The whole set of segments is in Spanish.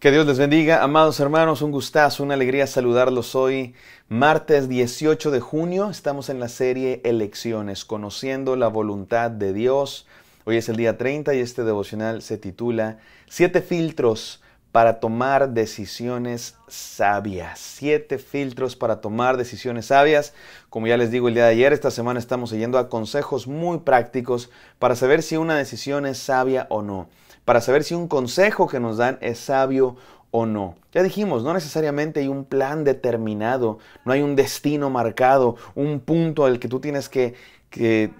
Que Dios les bendiga, amados hermanos, un gustazo, una alegría saludarlos hoy, martes 18 de junio, estamos en la serie Elecciones, conociendo la voluntad de Dios. Hoy es el día 30 y este devocional se titula Siete filtros para tomar decisiones sabias. Siete filtros para tomar decisiones sabias. Como ya les digo el día de ayer, esta semana estamos yendo a consejos muy prácticos para saber si una decisión es sabia o no para saber si un consejo que nos dan es sabio o no. Ya dijimos, no necesariamente hay un plan determinado, no hay un destino marcado, un punto al que tú tienes que,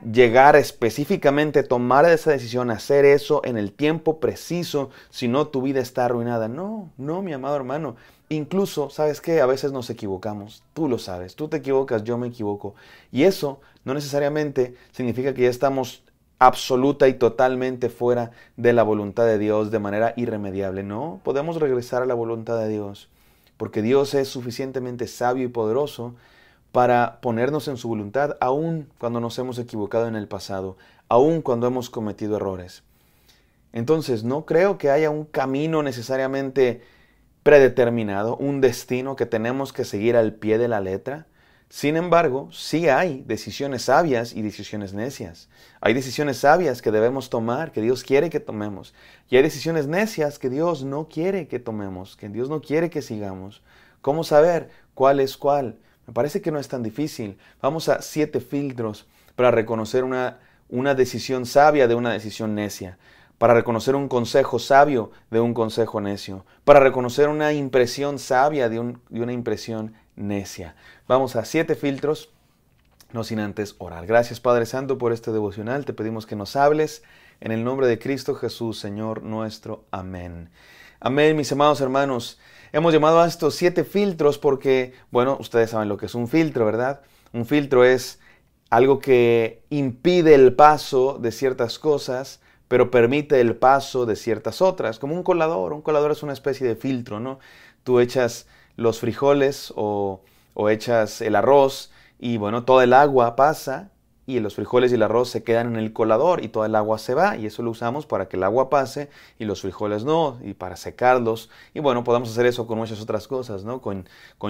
llegar específicamente, tomar esa decisión, hacer eso en el tiempo preciso, si no tu vida está arruinada. No, no, mi amado hermano. Incluso, ¿sabes qué? A veces nos equivocamos, tú lo sabes, tú te equivocas, yo me equivoco. Y eso no necesariamente significa que ya estamos absoluta y totalmente fuera de la voluntad de Dios de manera irremediable. No, podemos regresar a la voluntad de Dios, porque Dios es suficientemente sabio y poderoso para ponernos en su voluntad, aun cuando nos hemos equivocado en el pasado, aun cuando hemos cometido errores. Entonces, no creo que haya un camino necesariamente predeterminado, un destino que tenemos que seguir al pie de la letra. Sin embargo, sí hay decisiones sabias y decisiones necias. Hay decisiones sabias que debemos tomar, que Dios quiere que tomemos. Y hay decisiones necias que Dios no quiere que tomemos, que Dios no quiere que sigamos. ¿Cómo saber cuál es cuál? Me parece que no es tan difícil. Vamos a siete filtros para reconocer una, una decisión sabia de una decisión necia para reconocer un consejo sabio de un consejo necio, para reconocer una impresión sabia de, de una impresión necia. Vamos a siete filtros, no sin antes orar. Gracias Padre Santo por este devocional. Te pedimos que nos hables en el nombre de Cristo Jesús, Señor nuestro. Amén. Amén, mis amados hermanos. Hemos llamado a estos siete filtros porque, bueno, ustedes saben lo que es un filtro, ¿verdad? Un filtro es algo que impide el paso de ciertas cosas, pero permite el paso de ciertas otras, como un colador. Un colador es una especie de filtro, ¿no? Tú echas los frijoles o, o echas el arroz y bueno, toda el agua pasa y los frijoles y el arroz se quedan en el colador y toda el agua se va y eso lo usamos para que el agua pase y los frijoles no y para secarlos y bueno podemos hacer eso con muchas otras cosas no con,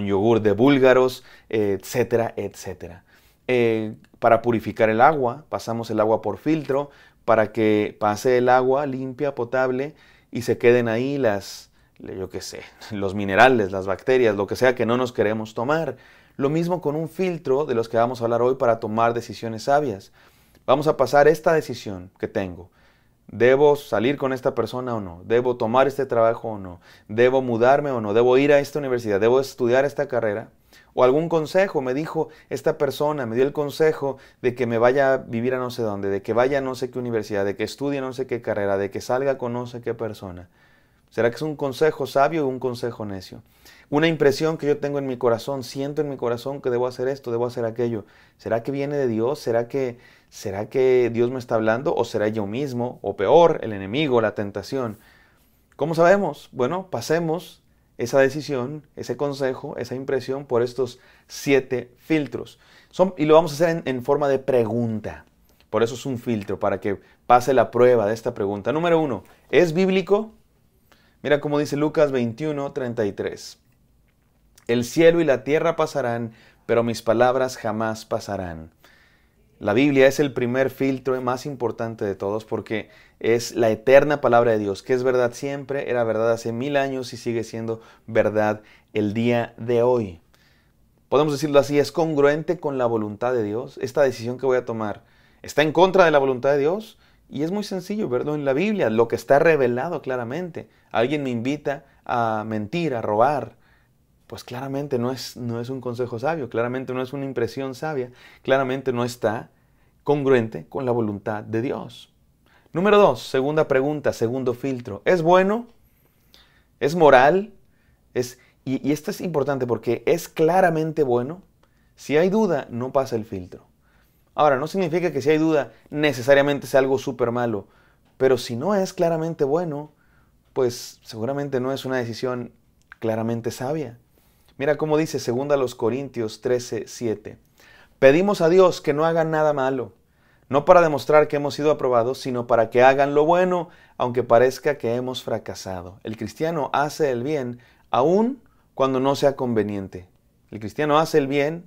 yogur de búlgaros etcétera etcétera eh, para purificar el agua pasamos el agua por filtro para que pase el agua limpia potable y se queden ahí las yo qué sé, los minerales, las bacterias, lo que sea que no nos queremos tomar. Lo mismo con un filtro de los que vamos a hablar hoy para tomar decisiones sabias. Vamos a pasar esta decisión que tengo. ¿Debo salir con esta persona o no? ¿Debo tomar este trabajo o no? ¿Debo mudarme o no? ¿Debo ir a esta universidad? ¿Debo estudiar esta carrera? O algún consejo, me dijo esta persona, me dio el consejo de que me vaya a vivir a no sé dónde, de que vaya a no sé qué universidad, de que estudie no sé qué carrera, de que salga con no sé qué persona. ¿Será que es un consejo sabio o un consejo necio? Una impresión que yo tengo en mi corazón, siento en mi corazón que debo hacer esto, debo hacer aquello. ¿Será que viene de Dios? ¿Será que, será que Dios me está hablando? ¿O será yo mismo? ¿O peor, el enemigo, la tentación? ¿Cómo sabemos? Bueno, pasemos esa decisión, ese consejo, esa impresión por estos siete filtros. y lo vamos a hacer en forma de pregunta. Por eso es un filtro, para que pase la prueba de esta pregunta. Número uno, ¿es bíblico? Mira cómo dice Lucas 21, 33. El cielo y la tierra pasarán, pero mis palabras jamás pasarán. La Biblia es el primer filtro más importante de todos porque es la eterna palabra de Dios, que es verdad siempre, era verdad hace mil años y sigue siendo verdad el día de hoy. Podemos decirlo así, es congruente con la voluntad de Dios. Esta decisión que voy a tomar, ¿está en contra de la voluntad de Dios? Y es muy sencillo verlo en la Biblia, lo que está revelado claramente. Alguien me invita a mentir, a robar. Pues claramente no es, no es un consejo sabio, claramente no es una impresión sabia, claramente no está congruente con la voluntad de Dios. Número dos, segunda pregunta, segundo filtro. ¿Es bueno? ¿Es moral? ¿Es, y esto es importante porque es claramente bueno. Si hay duda, no pasa el filtro. Ahora, no significa que si hay duda necesariamente sea algo súper malo, pero si no es claramente bueno, pues seguramente no es una decisión claramente sabia. Mira cómo dice 2 Corintios 13, 7. Pedimos a Dios que no haga nada malo, no para demostrar que hemos sido aprobados, sino para que hagan lo bueno, aunque parezca que hemos fracasado. El cristiano hace el bien aun cuando no sea conveniente. El cristiano hace el bien,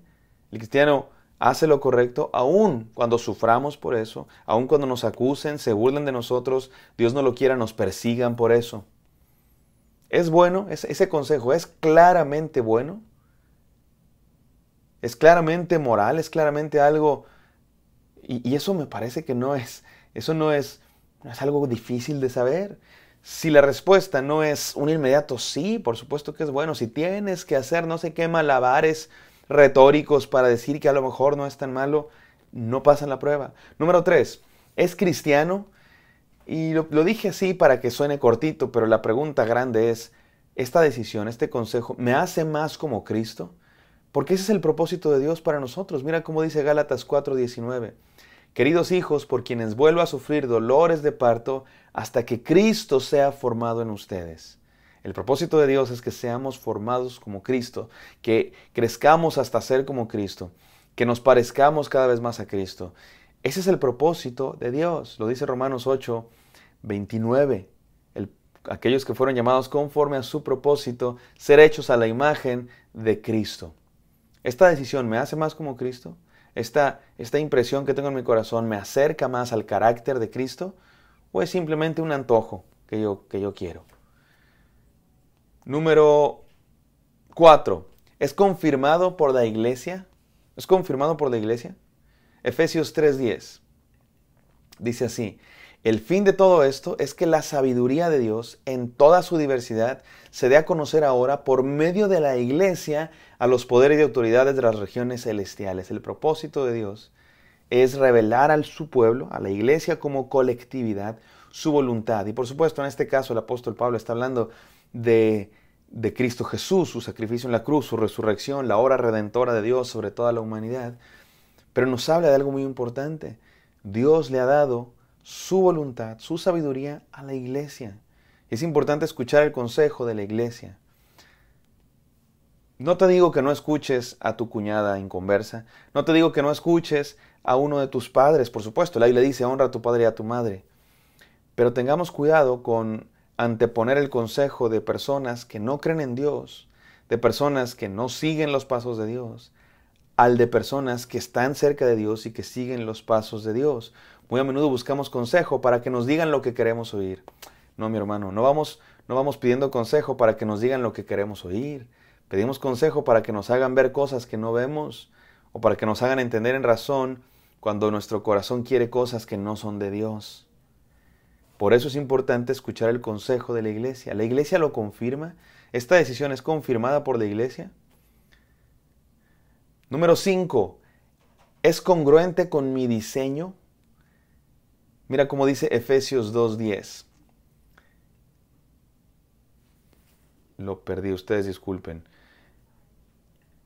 el cristiano hace lo correcto, aun cuando suframos por eso, aun cuando nos acusen, se burlen de nosotros, Dios no lo quiera, nos persigan por eso. ¿Es bueno? ¿Ese consejo es claramente bueno? ¿Es claramente moral? ¿Es claramente algo? Y, eso me parece que no es, eso no es, no es algo difícil de saber. Si la respuesta no es un inmediato sí, por supuesto que es bueno. Si tienes que hacer no sé qué malabares, retóricos para decir que a lo mejor no es tan malo, no pasan la prueba. Número tres, ¿es cristiano? Y lo, lo dije así para que suene cortito, pero la pregunta grande es, ¿esta decisión, este consejo, me hace más como Cristo? Porque ese es el propósito de Dios para nosotros. Mira cómo dice Gálatas 4:19. Queridos hijos, por quienes vuelvo a sufrir dolores de parto hasta que Cristo sea formado en ustedes. El propósito de Dios es que seamos formados como Cristo, que crezcamos hasta ser como Cristo, que nos parezcamos cada vez más a Cristo. Ese es el propósito de Dios, lo dice Romanos 8, 29. aquellos que fueron llamados conforme a su propósito, ser hechos a la imagen de Cristo. Esta decisión me hace más como Cristo. Esta, esta impresión que tengo en mi corazón me acerca más al carácter de Cristo o es simplemente un antojo que yo, que yo quiero. Número 4. ¿Es confirmado por la iglesia? ¿Es confirmado por la iglesia? Efesios 3:10. Dice así, el fin de todo esto es que la sabiduría de Dios en toda su diversidad se dé a conocer ahora por medio de la iglesia a los poderes y autoridades de las regiones celestiales. El propósito de Dios es revelar a su pueblo, a la iglesia como colectividad, su voluntad. Y por supuesto, en este caso el apóstol Pablo está hablando de, Cristo Jesús, su sacrificio en la cruz, su resurrección, la obra redentora de Dios sobre toda la humanidad. Pero nos habla de algo muy importante. Dios le ha dado su voluntad, su sabiduría a la iglesia. Es importante escuchar el consejo de la iglesia. No te digo que no escuches a tu cuñada en conversa, no te digo que no escuches a uno de tus padres, por supuesto, la Biblia dice honra a tu padre y a tu madre, pero tengamos cuidado con anteponer el consejo de personas que no creen en Dios, de personas que no siguen los pasos de Dios, al de personas que están cerca de Dios y que siguen los pasos de Dios. Muy a menudo buscamos consejo para que nos digan lo que queremos oír. No, mi hermano, no vamos, no vamos pidiendo consejo para que nos digan lo que queremos oír. Pedimos consejo para que nos hagan ver cosas que no vemos o para que nos hagan entender en razón cuando nuestro corazón quiere cosas que no son de Dios. Por eso es importante escuchar el consejo de la iglesia. La iglesia lo confirma. Esta decisión es confirmada por la iglesia. Número 5. ¿Es congruente con mi diseño? Mira cómo dice Efesios 2.10. Lo perdí, ustedes disculpen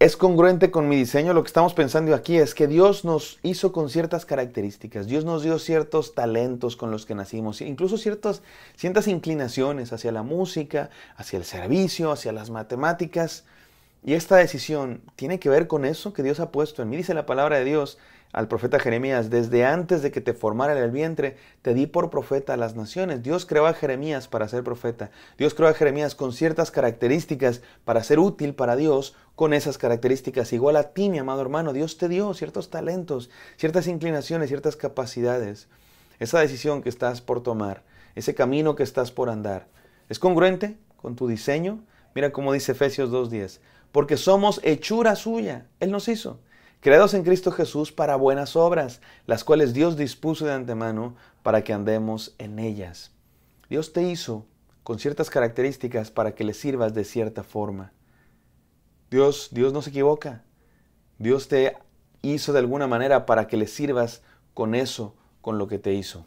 es congruente con mi diseño. Lo que estamos pensando aquí es que Dios nos hizo con ciertas características, Dios nos dio ciertos talentos con los que nacimos, incluso ciertas, ciertas inclinaciones hacia la música, hacia el servicio, hacia las matemáticas. Y esta decisión tiene que ver con eso que Dios ha puesto en mí, dice la palabra de Dios, al profeta Jeremías, desde antes de que te formara en el vientre, te di por profeta a las naciones. Dios creó a Jeremías para ser profeta. Dios creó a Jeremías con ciertas características para ser útil para Dios con esas características. Igual a ti, mi amado hermano, Dios te dio ciertos talentos, ciertas inclinaciones, ciertas capacidades. Esa decisión que estás por tomar, ese camino que estás por andar, ¿es congruente con tu diseño? Mira cómo dice Efesios 2.10, porque somos hechura suya. Él nos hizo creados en Cristo Jesús para buenas obras, las cuales Dios dispuso de antemano para que andemos en ellas. Dios te hizo con ciertas características para que le sirvas de cierta forma. Dios, Dios no se equivoca. Dios te hizo de alguna manera para que le sirvas con eso, con lo que te hizo.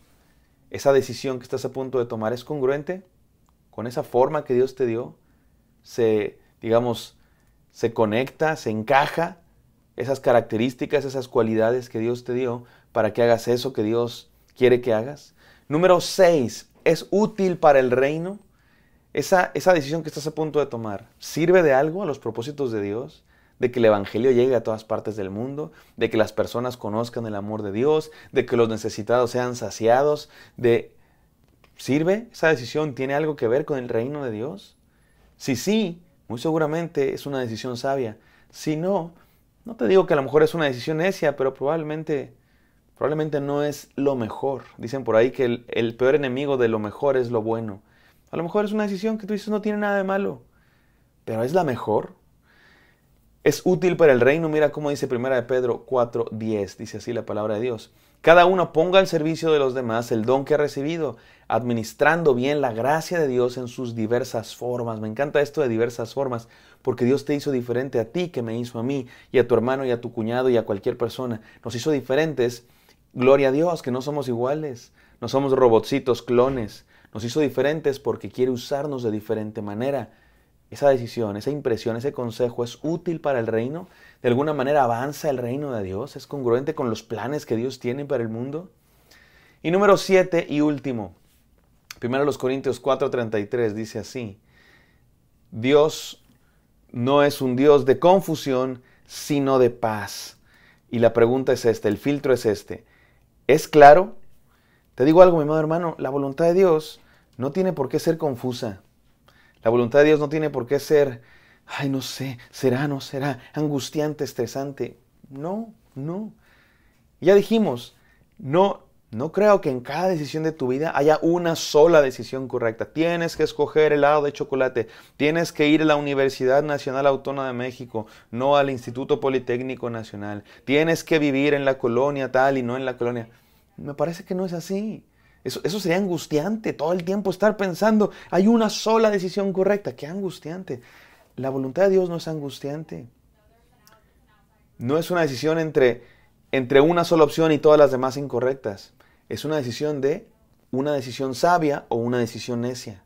Esa decisión que estás a punto de tomar es congruente con esa forma que Dios te dio. Se, digamos, se conecta, se encaja esas características, esas cualidades que Dios te dio para que hagas eso que Dios quiere que hagas. Número 6. ¿Es útil para el reino? Esa, esa decisión que estás a punto de tomar, ¿sirve de algo a los propósitos de Dios? de que el Evangelio llegue a todas partes del mundo, de que las personas conozcan el amor de Dios, de que los necesitados sean saciados, de... ¿Sirve esa decisión? ¿Tiene algo que ver con el reino de Dios? Si sí, muy seguramente es una decisión sabia. Si no, no te digo que a lo mejor es una decisión necia, pero probablemente, probablemente no es lo mejor. Dicen por ahí que el, el peor enemigo de lo mejor es lo bueno. A lo mejor es una decisión que tú dices no tiene nada de malo, pero es la mejor es útil para el reino. Mira cómo dice 1 de Pedro 4:10, dice así la palabra de Dios. Cada uno ponga al servicio de los demás el don que ha recibido, administrando bien la gracia de Dios en sus diversas formas. Me encanta esto de diversas formas, porque Dios te hizo diferente a ti que me hizo a mí, y a tu hermano, y a tu cuñado, y a cualquier persona. Nos hizo diferentes. Gloria a Dios, que no somos iguales, no somos robotcitos, clones. Nos hizo diferentes porque quiere usarnos de diferente manera esa decisión, esa impresión, ese consejo es útil para el reino, de alguna manera avanza el reino de Dios, es congruente con los planes que Dios tiene para el mundo. Y número siete y último, primero los Corintios 4:33 dice así, Dios no es un Dios de confusión, sino de paz. Y la pregunta es esta, el filtro es este. ¿Es claro? Te digo algo, mi amado hermano, la voluntad de Dios no tiene por qué ser confusa. La voluntad de Dios no tiene por qué ser, ay, no sé, será, no será, angustiante, estresante. No, no. Ya dijimos, no, no creo que en cada decisión de tu vida haya una sola decisión correcta. Tienes que escoger el helado de chocolate, tienes que ir a la Universidad Nacional Autónoma de México, no al Instituto Politécnico Nacional, tienes que vivir en la colonia tal y no en la colonia. Me parece que no es así. Eso, sería angustiante, todo el tiempo estar pensando, hay una sola decisión correcta, qué angustiante. La voluntad de Dios no es angustiante. No es una decisión entre, entre una sola opción y todas las demás incorrectas. Es una decisión de una decisión sabia o una decisión necia.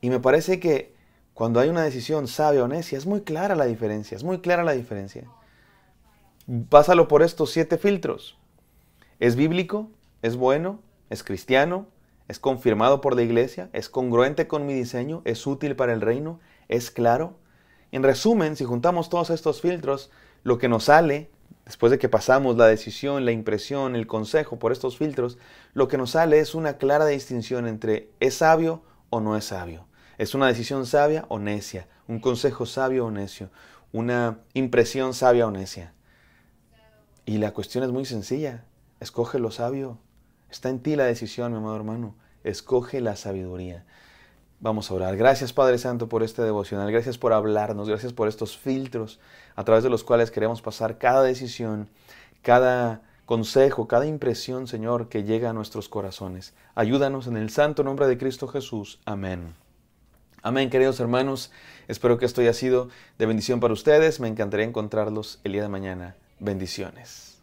Y me parece que cuando hay una decisión sabia o necia, es muy clara la diferencia, es muy clara la diferencia. Pásalo por estos siete filtros. ¿Es bíblico? ¿Es bueno? es cristiano, es confirmado por la iglesia, es congruente con mi diseño, es útil para el reino, es claro. En resumen, si juntamos todos estos filtros, lo que nos sale, después de que pasamos la decisión, la impresión, el consejo por estos filtros, lo que nos sale es una clara distinción entre es sabio o no es sabio. Es una decisión sabia o necia, un consejo sabio o necio, una impresión sabia o necia. Y la cuestión es muy sencilla, escoge lo sabio. Está en ti la decisión, mi amado hermano. Escoge la sabiduría. Vamos a orar. Gracias Padre Santo por este devocional. Gracias por hablarnos. Gracias por estos filtros a través de los cuales queremos pasar cada decisión, cada consejo, cada impresión, Señor, que llega a nuestros corazones. Ayúdanos en el santo nombre de Cristo Jesús. Amén. Amén, queridos hermanos. Espero que esto haya sido de bendición para ustedes. Me encantaría encontrarlos el día de mañana. Bendiciones.